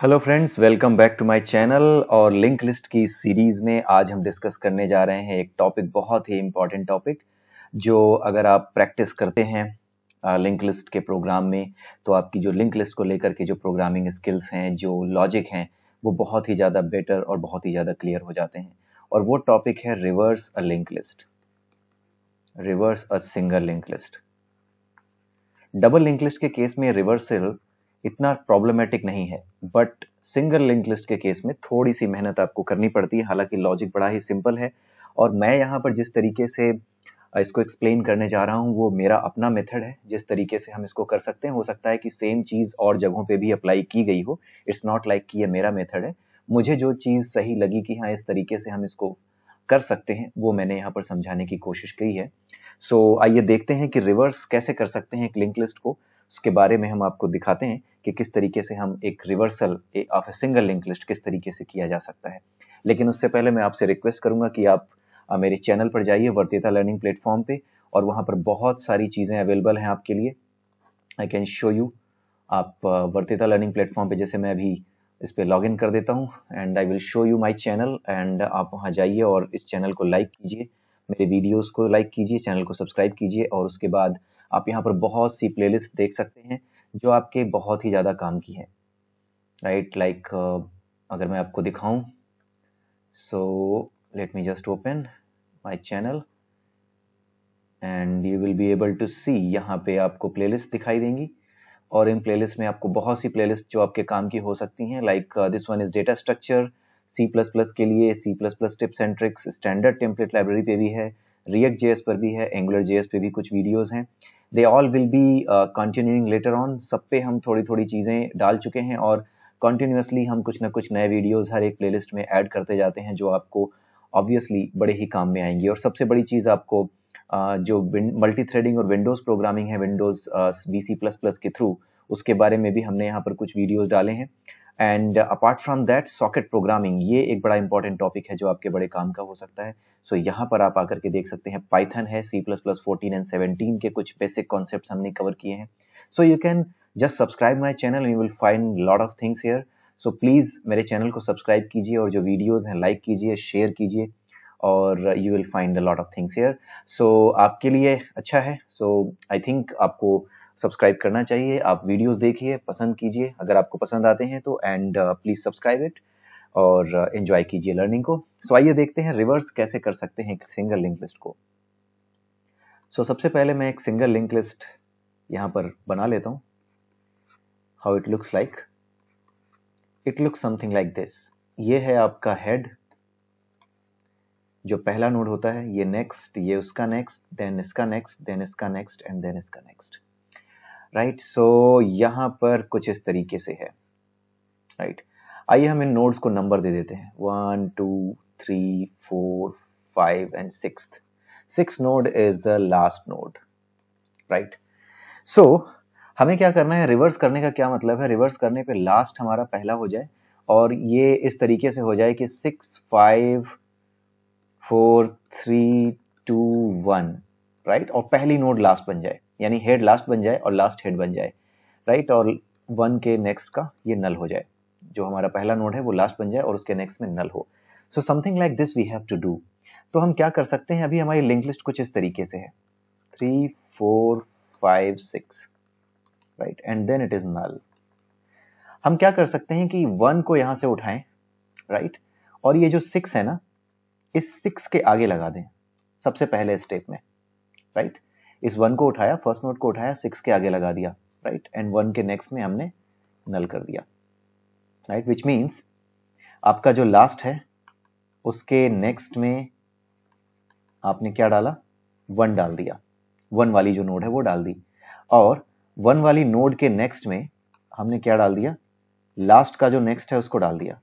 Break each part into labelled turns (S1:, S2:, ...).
S1: Hello friends welcome back to my channel और link list की series में आज हम डिस्कस करने जा रहे हैं एक टॉपिक बहुत ही इम्पॉर्टेंट टॉपिक जो अगर आप प्रैक्टिस करते हैं लिंक लिस्ट के प्रोग्राम में तो आपकी जो लिंक लिस्ट को लेकर के जो प्रोग्रामिंग स्किल्स हैं जो लॉजिक हैं वो बहुत ही ज़्यादा बेटर और बहुत ही ज़्यादा क्लियर हो जाते हैं और वो टॉपिक है reverse a link list reverse a single link list double link list के केस में रिवर्सल इतना प्रॉब्लमेटिक नहीं है बट सिंगल लिंक लिस्ट के केस में थोड़ी सी मेहनत आपको करनी पड़ती है हालांकि लॉजिक बड़ा ही सिंपल है और मैं यहाँ पर जिस तरीके से इसको एक्सप्लेन करने जा रहा हूँ वो मेरा अपना मेथड है जिस तरीके से हम इसको कर सकते हैं हो सकता है कि सेम चीज़ और जगहों पे भी अप्लाई की गई हो इट्स नॉट लाइक कि ये मेरा मेथड है मुझे जो चीज़ सही लगी कि हाँ इस तरीके से हम इसको कर सकते हैं वो मैंने यहाँ पर समझाने की कोशिश की है सो so, आइए देखते हैं कि रिवर्स कैसे कर सकते हैं एक लिंक लिस्ट को उसके बारे में हम आपको दिखाते हैं कि किस तरीके से हम एक reversal of a single link list किस तरीके से किया जा सकता है लेकिन उससे पहले मैं आपसे रिक्वेस्ट करूंगा कि आप मेरे चैनल पर जाइए वर्तिता लर्निंग प्लेटफॉर्म पे और वहाँ पर बहुत सारी चीज़ें अवेलेबल हैं आपके लिए आई कैन शो यू आप वर्तिता लर्निंग प्लेटफॉर्म पे जैसे मैं अभी इस पर लॉग कर देता हूँ and I will show you my channel and आप वहाँ जाइए और इस चैनल को लाइक कीजिए मेरे वीडियोस को लाइक कीजिए चैनल को सब्सक्राइब कीजिए और उसके बाद आप यहाँ पर बहुत सी प्लेलिस्ट देख सकते हैं जो आपके बहुत ही ज़्यादा काम की है राइट लाइक like, uh, अगर मैं आपको दिखाऊं so let me just open my channel and you will be able to see यहाँ पे आपको प्लेलिस्ट दिखाई देंगी और इन प्लेलिस्ट में आपको बहुत सी प्लेलिस्ट जो आपके काम की हो सकती हैं like this one is data structure C plus plus के लिए C plus plus tips and tricks standard template library पे भी है रिएक्ट जेएस पर भी है एंगुलर जेएस पे भी कुछ वीडियोस हैं they all will be continuing later on सब पे हम थोड़ी थोड़ी चीज़ें डाल चुके हैं और कंटिन्यूसली हम कुछ ना कुछ नए वीडियोज हर एक प्लेलिस्ट में ऐड करते जाते हैं जो आपको ऑब्वियसली बड़े ही काम में आएंगी और सबसे बड़ी चीज़ आपको uh, जो मल्टी थ्रेडिंग और विंडोज़ प्रोग्रामिंग है Windows B C plus plus के थ्रू उसके बारे में भी हमने यहाँ पर कुछ वीडियोज़ डाले हैं and apart from that socket programming ये एक बड़ा इंपॉर्टेंट टॉपिक है जो आपके बड़े काम का हो सकता है सो so, यहाँ पर आप आकर के देख सकते हैं पाइथन है C plus plus fourteen and seventeen के कुछ बेसिक कॉन्सेप्ट हमने कवर किए हैं so you can just subscribe my channel you will find lot of things here so please मेरे चैनल को सब्सक्राइब कीजिए और जो वीडियोज़ हैं लाइक कीजिए शेयर कीजिए और you will find a lot of things here so आपके लिए अच्छा है सो आई थिंक आपको सब्सक्राइब करना चाहिए आप वीडियोस देखिए पसंद कीजिए अगर आपको पसंद आते हैं तो एंड प्लीज सब्सक्राइब इट और एंजॉय uh, कीजिए लर्निंग को सो आइए देखते हैं रिवर्स कैसे कर सकते हैं एक सिंगल लिंक लिस्ट को सो so, सबसे पहले मैं एक सिंगल लिंक लिस्ट यहां पर बना लेता हूं how it looks like it looks something like this ये है आपका हेड जो पहला नोड होता है ये नेक्स्ट ये उसका नेक्स्ट देन इसका नेक्स्ट देन इसका नेक्स्ट एंड देन इसका नेक्स्ट राइट सो यहां पर कुछ इस तरीके से है राइट आइए हम इन नोड्स को नंबर दे देते हैं one two three four five and six six node is the last node right so हमें क्या करना है रिवर्स करने का क्या मतलब है रिवर्स करने पे लास्ट हमारा पहला हो जाए और ये इस तरीके से हो जाए कि six five four three two one right और पहली नोड लास्ट बन जाए यानी हेड लास्ट बन जाए और लास्ट हेड बन जाए राइट और वन के नेक्स्ट का ये नल हो जाए जो हमारा पहला नोड है वो लास्ट बन जाए और उसके नेक्स्ट में नल हो so something like this we have to do तो हम क्या कर सकते हैं अभी हमारी लिंक लिस्ट कुछ इस तरीके से है three four five six right and then it is null हम क्या कर सकते हैं कि वन को यहां से उठाएं राइट right? और ये जो सिक्स है ना इस सिक्स के आगे लगा दें सबसे पहले स्टेप में राइट इस वन को उठाया फर्स्ट नोट को उठाया सिक्स के आगे लगा दिया राइट एंड वन के नेक्स्ट में हमने नल कर दिया राइट विच मीन्स आपका जो लास्ट है उसके नेक्स्ट में आपने क्या डाला वन डाल दिया वन वाली जो नोड है वो डाल दी और वन वाली नोड के नेक्स्ट में हमने क्या डाल दिया लास्ट का जो नेक्स्ट है उसको डाल दिया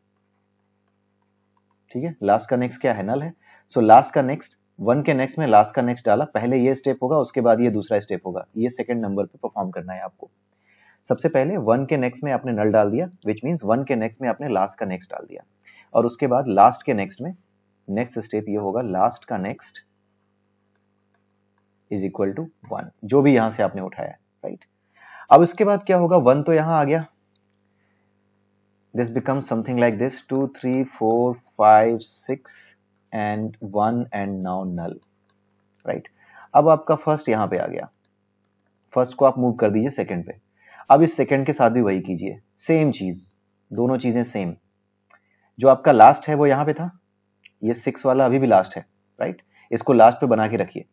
S1: ठीक है लास्ट का नेक्स्ट क्या है नल है सो लास्ट का नेक्स्ट वन के नेक्स्ट में लास्ट का नेक्स्ट डाला पहले ये स्टेप होगा उसके बाद ये दूसरा स्टेप होगा ये सेकंड नंबर पे परफॉर्म करना है आपको सबसे पहले वन के नेक्स्ट में आपने नल डाल दिया विच मीन वन के नेक्स्ट में आपने लास्ट का नेक्स्ट डाल दिया और उसके बाद लास्ट के नेक्स्ट में नेक्स्ट स्टेप ये होगा लास्ट का next is equal to one जो भी यहां से आपने उठाया राइट अब इसके बाद क्या होगा वन तो यहां आ गया this become something like this two three four five six and one and now null right अब आपका फर्स्ट यहां पे आ गया फर्स्ट को आप मूव कर दीजिए सेकंड पे अब इस सेकंड के साथ भी वही कीजिए सेम चीज दोनों चीजें सेम जो आपका लास्ट है वो यहां पे था ये सिक्स वाला अभी भी लास्ट है राइट इसको लास्ट पे बना के रखिए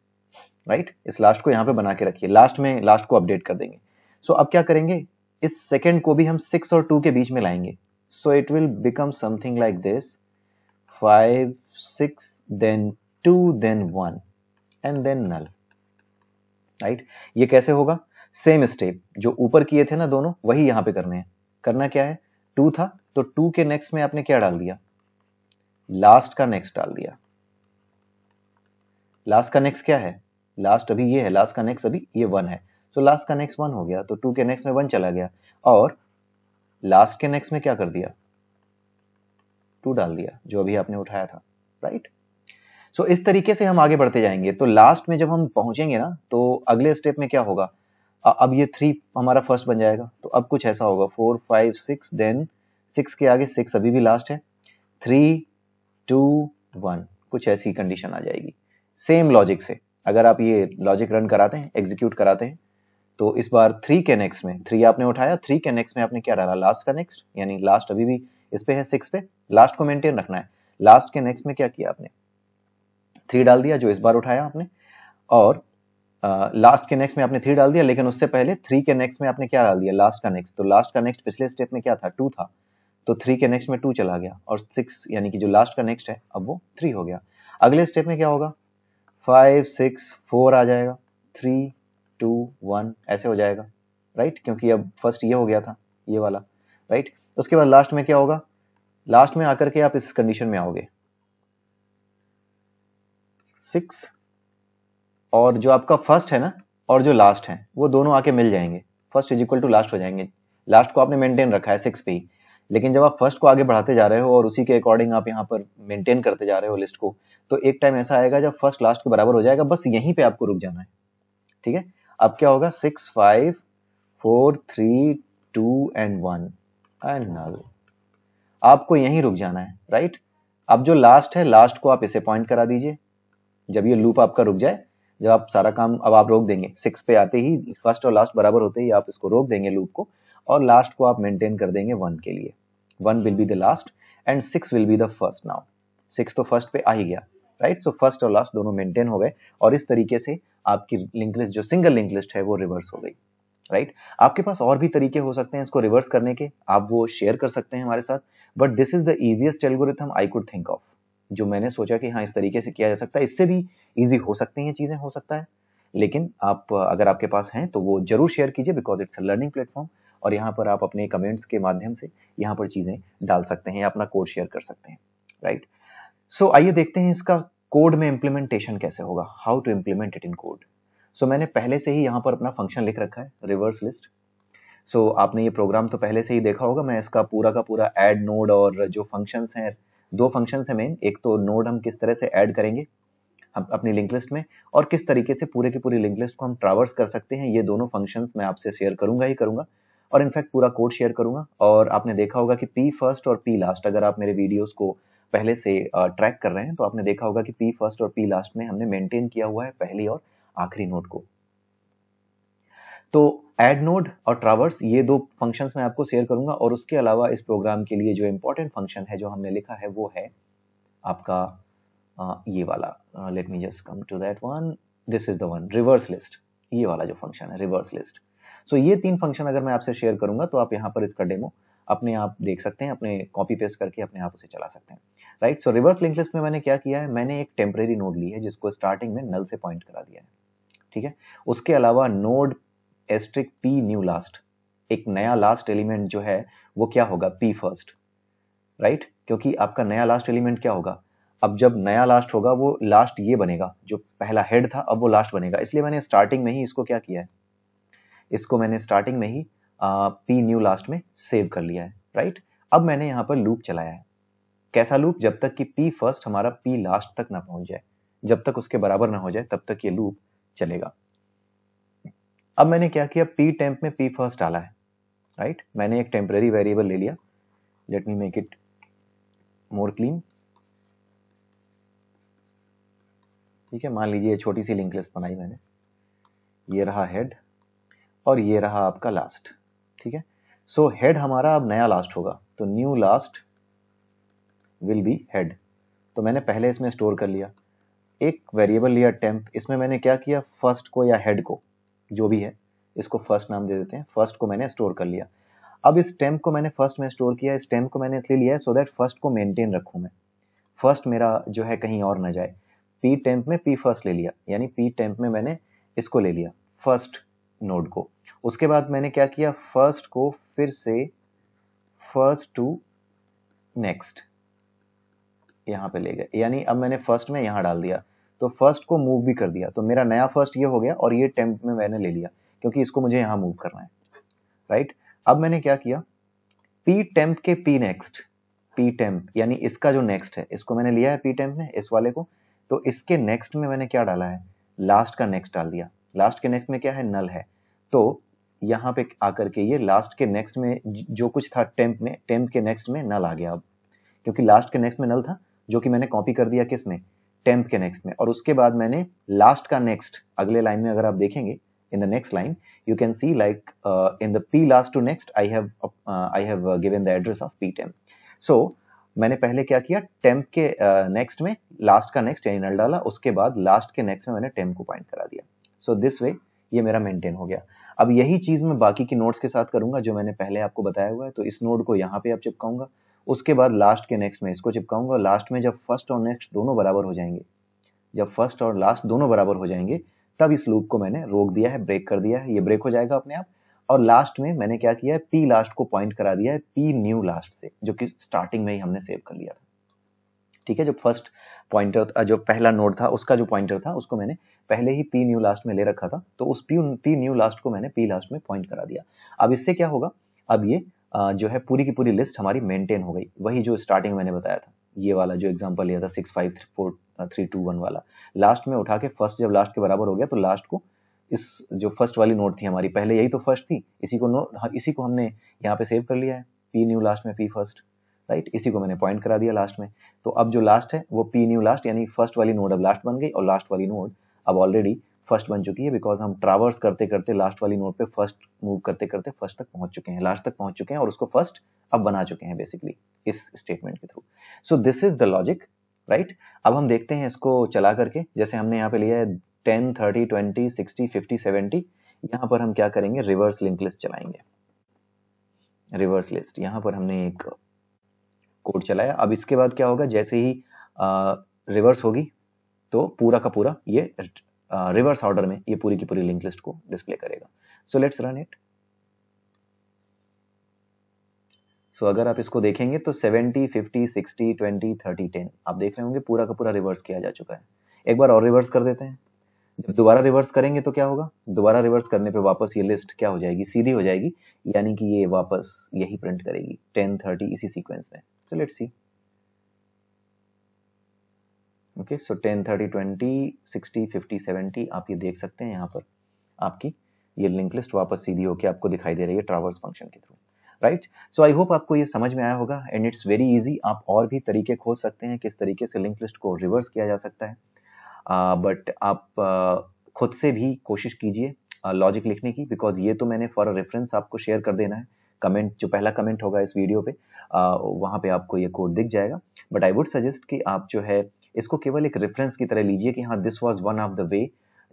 S1: राइट इस लास्ट को यहां पे बना के रखिए लास्ट में लास्ट को अपडेट कर देंगे सो so, अब क्या करेंगे इस सेकंड को भी हम सिक्स और टू के बीच में लाएंगे so it will become something like this five six, then two, then one, and then null right right? ये कैसे होगा सेम स्टेप जो ऊपर किए थे ना दोनों वही यहां पे करने हैं करना क्या है टू था तो टू के नेक्स्ट में आपने क्या डाल दिया लास्ट का नेक्स्ट डाल दिया लास्ट का नेक्स्ट क्या है लास्ट अभी ये है लास्ट का नेक्स्ट अभी ये वन है सो लास्ट का नेक्स्ट वन हो गया तो टू के नेक्स्ट में वन चला गया और लास्ट के नेक्स्ट में क्या कर दिया टू डाल दिया जो अभी आपने उठाया था राइट सो इस तरीके से हम आगे बढ़ते जाएंगे तो लास्ट में जब हम पहुंचेंगे ना तो अगले स्टेप में क्या होगा अब ये थ्री हमारा फर्स्ट बन जाएगा तो अब कुछ ऐसा होगा four five six then six के आगे सिक्स अभी भी लास्ट है थ्री टू वन कुछ ऐसी कंडीशन आ जाएगी सेम लॉजिक से अगर आप ये लॉजिक रन कराते हैं एग्जीक्यूट कराते हैं तो इस बार थ्री के नेक्स्ट में थ्री आपने उठाया थ्री के नेक्स्ट में आपने क्या डाला लास्ट का नेक्स्ट यानी लास्ट अभी भी इस पे है सिक्स पे लास्ट को मेंटेन रखना है लास्ट के नेक्स्ट में क्या किया आपने थ्री डाल दिया जो इस बार उठाया आपने और लास्ट के नेक्स्ट में आपने थ्री डाल दिया लेकिन उससे पहले थ्री के नेक्स्ट में आपने क्या डाल दिया लास्ट का नेक्स्ट तो लास्ट का नेक्स्ट पिछले स्टेप में क्या था टू था तो थ्री के नेक्स्ट में टू चला गया और सिक्स यानी कि जो लास्ट का नेक्स्ट है अब वो थ्री हो गया अगले स्टेप में क्या होगा फाइव सिक्स फोर आ जाएगा थ्री टू वन ऐसे हो जाएगा राइट क्योंकि अब फर्स्ट ये हो गया था ये वाला राइट उसके बाद लास्ट में क्या होगा लास्ट में आकर के आप इस कंडीशन में आओगे सिक्स और जो आपका फर्स्ट है ना और जो लास्ट है वो दोनों आके मिल जाएंगे first is equal to last हो जाएंगे लास्ट को आपने मेंटेन रखा है सिक्स पे ही लेकिन जब आप फर्स्ट को आगे बढ़ाते जा रहे हो और उसी के अकॉर्डिंग आप यहाँ पर मेंटेन करते जा रहे हो लिस्ट को तो एक टाइम ऐसा आएगा जब फर्स्ट लास्ट के बराबर हो जाएगा बस यहीं पे आपको रुक जाना है ठीक है अब क्या होगा six five four three two and one and null आपको यहीं रुक जाना है राइट अब जो लास्ट है लास्ट को आप इसे पॉइंट करा दीजिए जब ये लूप आपका रुक जाए जब आप सारा काम अब आप रोक देंगे सिक्स पे आते ही फर्स्ट और लास्ट बराबर होते ही आप इसको रोक देंगे लूप को और लास्ट को आप मेंटेन कर देंगे वन के लिए one will be the last and six will be the first now six तो फर्स्ट पे आ ही गया राइट सो फर्स्ट और लास्ट दोनों मेंटेन हो गए और इस तरीके से आपकी लिंक लिस्ट जो सिंगल लिंक लिस्ट है वो रिवर्स हो गई राइट right? आपके पास और भी तरीके हो सकते हैं इसको रिवर्स करने के आप वो शेयर कर सकते हैं हमारे साथ but this is the easiest algorithm I could think of जो मैंने सोचा कि हाँ इस तरीके से किया जा सकता है इससे भी ईजी हो सकती हैं चीज़ें हो सकता है लेकिन आप अगर आपके पास हैं तो वो जरूर शेयर कीजिए because it's a learning platform और यहाँ पर आप अपने कमेंट्स के माध्यम से यहाँ पर चीज़ें डाल सकते हैं अपना कोड शेयर कर सकते हैं राइट सो आइए देखते हैं इसका कोड में इम्प्लीमेंटेशन कैसे होगा how to implement it in code so मैंने पहले से ही यहाँ पर अपना फंक्शन लिख रखा है रिवर्स लिस्ट सो so, आपने ये प्रोग्राम तो पहले से ही देखा होगा मैं इसका पूरा का पूरा एड नोड और जो फंक्शन है दो फंक्शन है मेन एक तो नोड हम किस तरह से एड करेंगे अपनी लिंक लिस्ट में और किस तरीके से पूरे की पूरी लिंक लिस्ट को हम ट्रावर्स कर सकते हैं ये दोनों फंक्शंस मैं आपसे शेयर करूंगा ही करूंगा और इनफैक्ट पूरा कोड शेयर करूंगा और आपने देखा होगा कि पी फर्स्ट और पी लास्ट अगर आप मेरे वीडियोस को पहले से ट्रैक कर रहे हैं तो आपने देखा होगा कि पी फर्स्ट और पी लास्ट में हमने मेंटेन किया हुआ है पहली और आखिरी नोट को तो एड नोड और ट्रावर्स ये दो फंक्शन मैं आपको शेयर करूंगा और उसके अलावा इस प्रोग्राम के लिए जो इंपॉर्टेंट फंक्शन है जो हमने लिखा है वो है आपका ये वाला let me just come to that one this is the one reverse list ये वाला जो फंक्शन है रिवर्स लिस्ट सो ये तीन फंक्शन अगर मैं आपसे शेयर करूंगा तो आप यहाँ पर इसका डेमो अपने आप देख सकते हैं अपने कॉपी पेस्ट करके अपने आप उसे चला सकते हैं right so reverse link list में मैंने क्या किया है मैंने एक टेम्परेरी नोड ली है जिसको स्टार्टिंग में नल से पॉइंट करा दिया है ठीक है उसके अलावा node asterisk P new last एक नया लास्ट एलिमेंट जो है वो क्या होगा पी फर्स्ट राइट क्योंकि आपका नया लास्ट एलिमेंट क्या होगा अब जब नया लास्ट होगा वो लास्ट ये बनेगा जो पहला हेड था अब वो लास्ट बनेगा इसलिए मैंने स्टार्टिंग में ही इसको क्या किया है इसको मैंने स्टार्टिंग में ही पी न्यू लास्ट में सेव कर लिया है राइट right? अब मैंने यहाँ पर लूप चलाया है कैसा लूप जब तक कि पी फर्स्ट हमारा पी लास्ट तक ना पहुंच जाए जब तक उसके बराबर ना हो जाए तब तक ये लूप चलेगा अब मैंने क्या किया पी टेम्प में पी फर्स्ट डाला है राइट right? मैंने एक टेम्परेरी वेरिएबल ले लिया let me make it more clean ठीक है मान लीजिए छोटी सी लिंक लिस्ट बनाई मैंने ये रहा हेड और ये रहा आपका लास्ट ठीक है सो so, हेड हमारा अब नया लास्ट होगा तो new last will be head तो मैंने पहले इसमें स्टोर कर लिया एक वेरिएबल लिया टेम्प इसमें मैंने क्या किया फर्स्ट को या हेड को जो भी है इसको फर्स्ट नाम दे देते हैं फर्स्ट को मैंने स्टोर कर लिया अब इस स्टेम्प को मैंने फर्स्ट में स्टोर किया इस स्टेम्प को मैंने इसलिए लिया है सो दैट फर्स्ट को मेंटेन रखूं मैं फर्स्ट मेरा जो है कहीं और ना जाए पी टेम्प में पी फर्स्ट ले लिया यानी पी टेम्प में मैंने इसको ले लिया फर्स्ट नोड को उसके बाद मैंने क्या किया फर्स्ट को फिर से फर्स्ट टू नेक्स्ट यहां पे ले गए यानी अब मैंने फर्स्ट में यहां डाल दिया तो फर्स्ट को मूव भी कर दिया तो मेरा नया फर्स्ट ये हो गया और ये टेम्प में मैंने ले लिया क्योंकि इसको मुझे यहां मूव करना है राइट अब मैंने क्या किया पी टेम्प के पी नेक्स्ट पी टेम्प यानी इसका जो नेक्स्ट है इसको मैंने लिया है पी टेम्प ने इस वाले को तो इसके नेक्स्ट में मैंने क्या डाला है लास्ट का नेक्स्ट डाल दिया लास्ट के नेक्स्ट में क्या है नल है तो यहां पे आकर के ये लास्ट के नेक्स्ट में जो कुछ था टेम्प में टेम्प के नेक्स्ट में नल आ गया अब क्योंकि लास्ट के नेक्स्ट में नल था जो कि मैंने कॉपी कर दिया किस में टेंथ के नेक्स्ट में और उसके बाद मैंने लास्ट का नेक्स्ट अगले लाइन में अगर आप देखेंगे in the next line you can see like in the P last to next I have I have given the address of P address so मैंने पहले क्या किया टेम्प के नेक्स्ट uh, में लास्ट का नेक्स्ट यानी नल डाला उसके बाद लास्ट के नेक्स्ट में मैंने टेम्प को पॉइंट करा दिया सो दिस वे ये मेरा मेंटेन हो गया अब यही चीज मैं बाकी की नोट्स के साथ करूंगा जो मैंने पहले आपको बताया हुआ है तो इस नोट को यहाँ पे आप चिपकाऊंगा उसके बाद लास्ट के नेक्स्ट में इसको चिपकाऊंगा लास्ट में जब फर्स्ट और नेक्स्ट दोनों बराबर हो जाएंगे जब फर्स्ट और लास्ट दोनों बराबर हो जाएंगे तब इस लूप को मैंने रोक दिया है ब्रेक कर दिया है ये ब्रेक हो जाएगा अपने आप और लास्ट में मैंने क्या किया है पी लास्ट को पॉइंट करा दिया है पी न्यू लास्ट से जो कि स्टार्टिंग में ही हमने सेव कर लिया था ठीक है जो फर्स्ट पॉइंटर जो पहला नोड था उसका जो पॉइंटर था उसको मैंने पहले ही पी न्यू लास्ट में ले रखा था तो उस पी पी न्यू लास्ट को मैंने पी लास्ट में पॉइंट करा दिया अब इससे क्या होगा अब ये जो है पूरी की पूरी लिस्ट हमारी मेंटेन हो गई वही जो स्टार्टिंग मैंने बताया था ये वाला जो एग्जाम्पल लिया था six five three four three two one वाला लास्ट में उठा के फर्स्ट जब लास्ट के बराबर हो गया तो लास्ट को इस जो फर्स्ट वाली नोट थी हमारी पहले यही तो फर्स्ट थी इसी को नोट हाँ, इसी को हमने यहाँ पे सेव कर लिया है पी न्यू लास्ट में पी फर्स्ट राइट इसी को मैंने पॉइंट करा दिया लास्ट में तो अब जो लास्ट है वो पी न्यू लास्ट यानी फर्स्ट वाली नोड अब लास्ट बन गई और लास्ट वाली नोड अब ऑलरेडी फर्स्ट बन चुकी है बिकॉज हम ट्रावर्स करते करते लास्ट वाली नोट पे फर्स्ट मूव करते करते फर्स्ट तक पहुंच चुके हैं लास्ट तक पहुंच चुके हैं और उसको फर्स्ट अब बना चुके हैं बेसिकली इस स्टेटमेंट के through so this is the logic right अब हम देखते हैं इसको चला करके जैसे हमने यहाँ पे लिया है ten thirty twenty sixty fifty seventy यहाँ पर हम क्या करेंगे रिवर्स लिंक लिस्ट चलाएंगे रिवर्स लिस्ट यहाँ पर हमने एक कोड चलाया अब इसके बाद क्या होगा जैसे ही रिवर्स होगी तो पूरा का पूरा ये रिवर्स ऑर्डर में ये पूरी की पूरी लिंक लिस्ट को डिस्प्ले करेगा so let's run it so अगर आप इसको देखेंगे तो 70, 50, 60, 20, 30, 10 आप देख रहे होंगे पूरा का पूरा रिवर्स किया जा चुका है एक बार और रिवर्स कर देते हैं जब दोबारा रिवर्स करेंगे तो क्या होगा दोबारा रिवर्स करने पे वापस ये लिस्ट क्या हो जाएगी सीधी हो जाएगी यानी कि ये वापस यही प्रिंट करेगी टेन थर्टी इसी सीक्वेंस में so let's see okay so ten thirty twenty sixty fifty seventy आप ये देख सकते हैं यहाँ पर आपकी ये लिंक लिस्ट वापस सीधी होकर आपको दिखाई दे रही है ट्रावर्स फंक्शन के through right so I hope आपको ये समझ में आया होगा एंड इट्स वेरी इजी आप और भी तरीके खोज सकते हैं किस तरीके से लिंक लिस्ट को रिवर्स किया जा सकता है बट uh, आप uh, खुद से भी कोशिश कीजिए लॉजिक uh, लिखने की बिकॉज ये तो मैंने फॉर रेफरेंस आपको शेयर कर देना है कमेंट जो पहला कमेंट होगा इस वीडियो पे uh, वहाँ पे आपको ये कोड दिख जाएगा बट आई वुड सजेस्ट कि आप जो है इसको केवल एक रेफरेंस की तरह लीजिए कि हाँ this was one of the way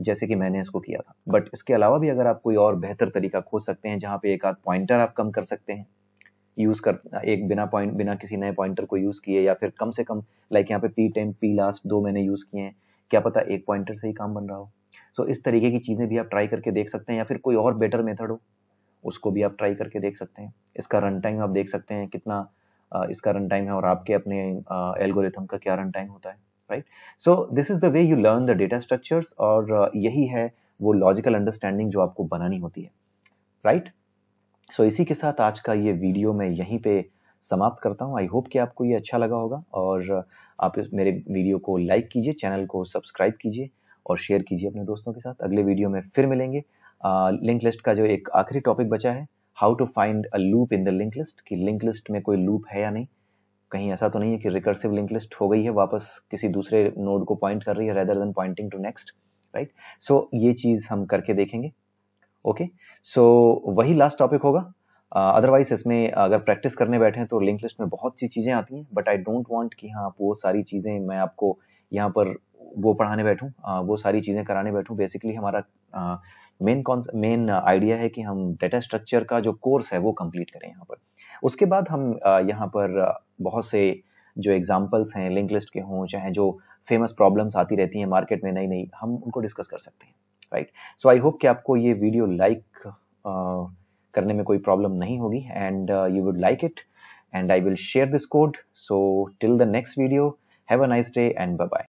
S1: जैसे कि मैंने इसको किया था बट इसके अलावा भी अगर आप कोई और बेहतर तरीका खोज सकते हैं जहाँ पे एक आध पॉइंटर आप कम कर सकते हैं यूज कर एक बिना पॉइंट बिना किसी नए पॉइंटर को यूज किए या फिर कम से कम लाइक यहाँ पे पी टेन पी लास्ट दो मैंने यूज किए हैं क्या पता एक पॉइंटर से ही काम बन रहा हो सो so, इस तरीके की चीजें भी आप ट्राई करके देख सकते हैं या फिर कोई और बेटर मेथड हो उसको भी आप ट्राई करके देख सकते हैं इसका रन टाइम आप देख सकते हैं कितना इसका रन टाइम है और आपके अपने एल्गोरिथम uh, का क्या रन टाइम होता है right so this is the way you learn the data structure और uh, यही है वो लॉजिकल अंडरस्टैंडिंग जो आपको बनानी होती है राइट right? सो so, इसी के साथ आज का ये वीडियो मैं यहीं पे समाप्त करता हूँ आई होप कि आपको ये अच्छा लगा होगा और uh, आप मेरे वीडियो को लाइक कीजिए चैनल को सब्सक्राइब कीजिए और शेयर कीजिए अपने दोस्तों के साथ अगले वीडियो में फिर मिलेंगे लिंक लिस्ट का जो एक आखिरी टॉपिक बचा है how to find a loop in the link list कि लिंक लिस्ट में कोई लूप है या नहीं कहीं ऐसा तो नहीं है कि रिकर्सिव लिंक लिस्ट हो गई है वापस किसी दूसरे नोड को पॉइंट कर रही है rather than pointing to next right so ये चीज हम करके देखेंगे ओके सो वही लास्ट टॉपिक होगा अदरवाइज uh, इसमें अगर प्रैक्टिस करने बैठे हैं तो लिंक लिस्ट में बहुत सी चीज़ें आती हैं बट आई डोंट वॉन्ट कि हाँ आप वो सारी चीज़ें मैं आपको यहाँ पर वो पढ़ाने बैठूँ वो सारी चीज़ें कराने बैठूँ बेसिकली हमारा मेन मेन आइडिया है कि हम डेटा स्ट्रक्चर का जो कोर्स है वो कंप्लीट करें यहाँ पर उसके बाद हम यहाँ पर बहुत से जो एग्जाम्पल्स हैं लिंक लिस्ट के हों चाहे जो फेमस प्रॉब्लम्स आती रहती हैं मार्केट में नई नई हम उनको डिस्कस कर सकते हैं राइट सो आई होप कि आपको ये वीडियो लाइक like, uh, करने में कोई प्रॉब्लम नहीं होगी and you would like it and I will share this code so till the next video have a nice day and bye bye